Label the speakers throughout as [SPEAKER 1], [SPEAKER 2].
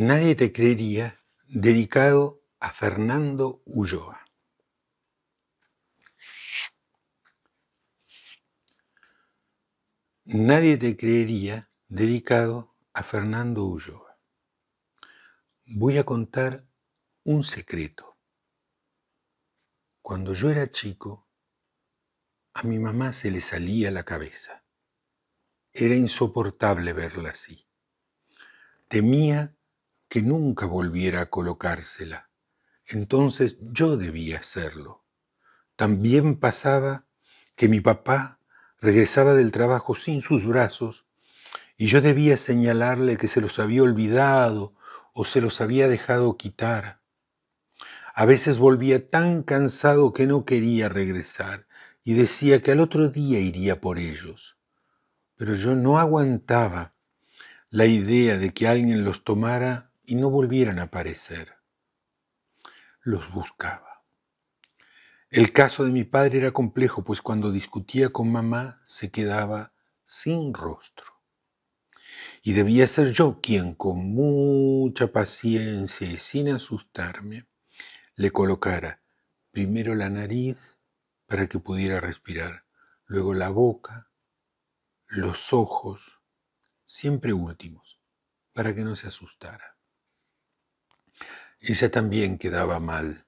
[SPEAKER 1] Nadie te creería dedicado a Fernando Ulloa. Nadie te creería dedicado a Fernando Ulloa. Voy a contar un secreto. Cuando yo era chico, a mi mamá se le salía la cabeza. Era insoportable verla así. Temía que nunca volviera a colocársela. Entonces yo debía hacerlo. También pasaba que mi papá regresaba del trabajo sin sus brazos y yo debía señalarle que se los había olvidado o se los había dejado quitar. A veces volvía tan cansado que no quería regresar y decía que al otro día iría por ellos. Pero yo no aguantaba la idea de que alguien los tomara y no volvieran a aparecer. Los buscaba. El caso de mi padre era complejo, pues cuando discutía con mamá se quedaba sin rostro. Y debía ser yo quien, con mucha paciencia y sin asustarme, le colocara primero la nariz para que pudiera respirar, luego la boca, los ojos, siempre últimos, para que no se asustara. Ella también quedaba mal.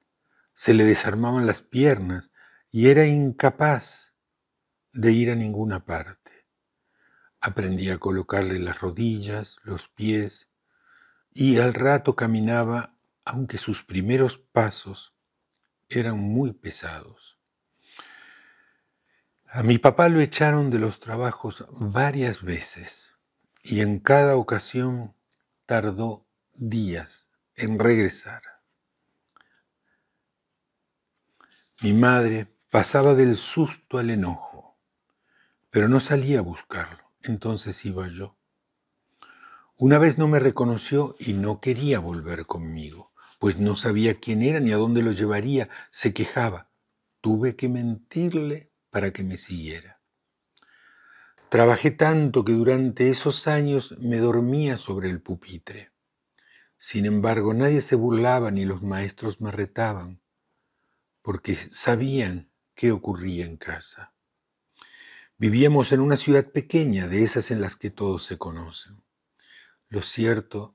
[SPEAKER 1] Se le desarmaban las piernas y era incapaz de ir a ninguna parte. Aprendía a colocarle las rodillas, los pies, y al rato caminaba, aunque sus primeros pasos eran muy pesados. A mi papá lo echaron de los trabajos varias veces y en cada ocasión tardó días en regresar. Mi madre pasaba del susto al enojo, pero no salía a buscarlo, entonces iba yo. Una vez no me reconoció y no quería volver conmigo, pues no sabía quién era ni a dónde lo llevaría, se quejaba. Tuve que mentirle para que me siguiera. Trabajé tanto que durante esos años me dormía sobre el pupitre. Sin embargo, nadie se burlaba ni los maestros me retaban, porque sabían qué ocurría en casa. Vivíamos en una ciudad pequeña, de esas en las que todos se conocen. Lo cierto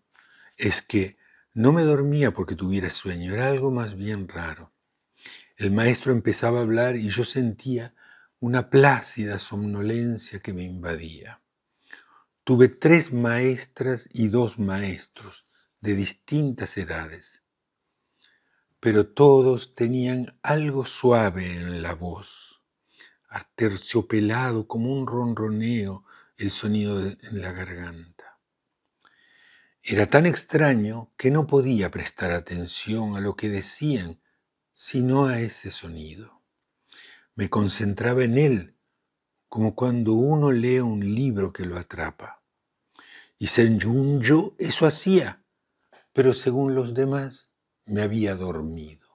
[SPEAKER 1] es que no me dormía porque tuviera sueño, era algo más bien raro. El maestro empezaba a hablar y yo sentía una plácida somnolencia que me invadía. Tuve tres maestras y dos maestros, de distintas edades, pero todos tenían algo suave en la voz, aterciopelado como un ronroneo el sonido en la garganta. Era tan extraño que no podía prestar atención a lo que decían, sino a ese sonido. Me concentraba en él, como cuando uno lee un libro que lo atrapa. Y Yo eso hacía pero según los demás me había dormido.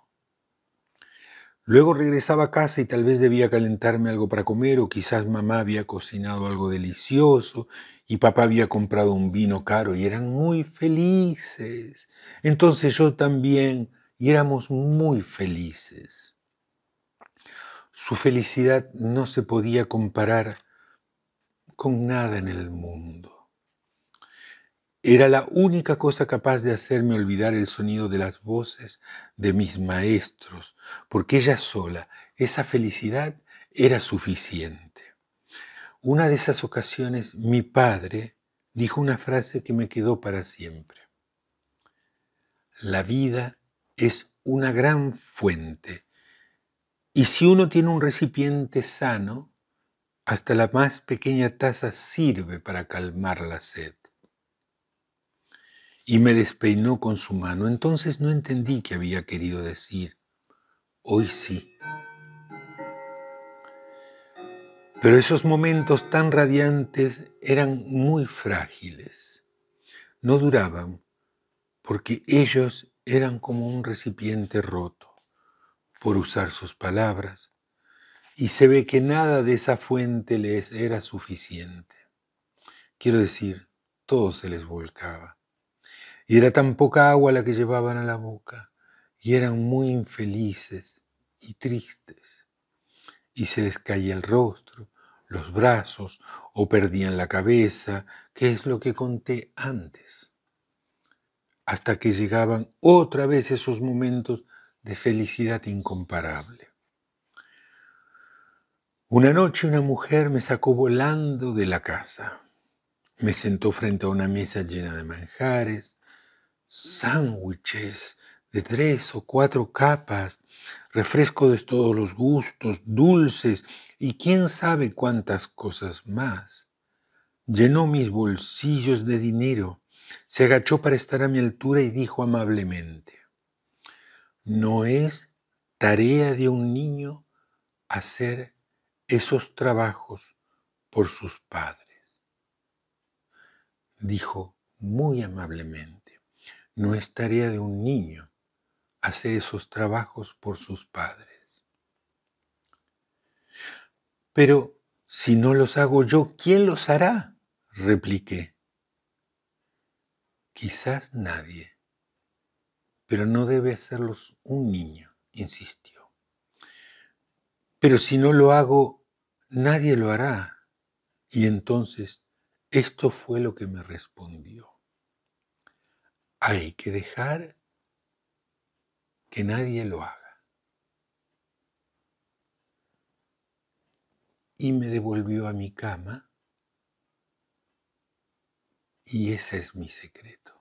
[SPEAKER 1] Luego regresaba a casa y tal vez debía calentarme algo para comer o quizás mamá había cocinado algo delicioso y papá había comprado un vino caro y eran muy felices. Entonces yo también y éramos muy felices. Su felicidad no se podía comparar con nada en el mundo. Era la única cosa capaz de hacerme olvidar el sonido de las voces de mis maestros, porque ella sola, esa felicidad, era suficiente. Una de esas ocasiones, mi padre dijo una frase que me quedó para siempre. La vida es una gran fuente, y si uno tiene un recipiente sano, hasta la más pequeña taza sirve para calmar la sed y me despeinó con su mano. Entonces no entendí qué había querido decir. Hoy sí. Pero esos momentos tan radiantes eran muy frágiles. No duraban porque ellos eran como un recipiente roto por usar sus palabras y se ve que nada de esa fuente les era suficiente. Quiero decir, todo se les volcaba y era tan poca agua la que llevaban a la boca, y eran muy infelices y tristes. Y se les caía el rostro, los brazos, o perdían la cabeza, que es lo que conté antes. Hasta que llegaban otra vez esos momentos de felicidad incomparable. Una noche una mujer me sacó volando de la casa. Me sentó frente a una mesa llena de manjares, sándwiches de tres o cuatro capas, refresco de todos los gustos, dulces y quién sabe cuántas cosas más. Llenó mis bolsillos de dinero, se agachó para estar a mi altura y dijo amablemente, no es tarea de un niño hacer esos trabajos por sus padres, dijo muy amablemente. No es tarea de un niño hacer esos trabajos por sus padres. Pero si no los hago yo, ¿quién los hará? repliqué. Quizás nadie, pero no debe hacerlos un niño, insistió. Pero si no lo hago, nadie lo hará. Y entonces esto fue lo que me respondió hay que dejar que nadie lo haga. Y me devolvió a mi cama y ese es mi secreto.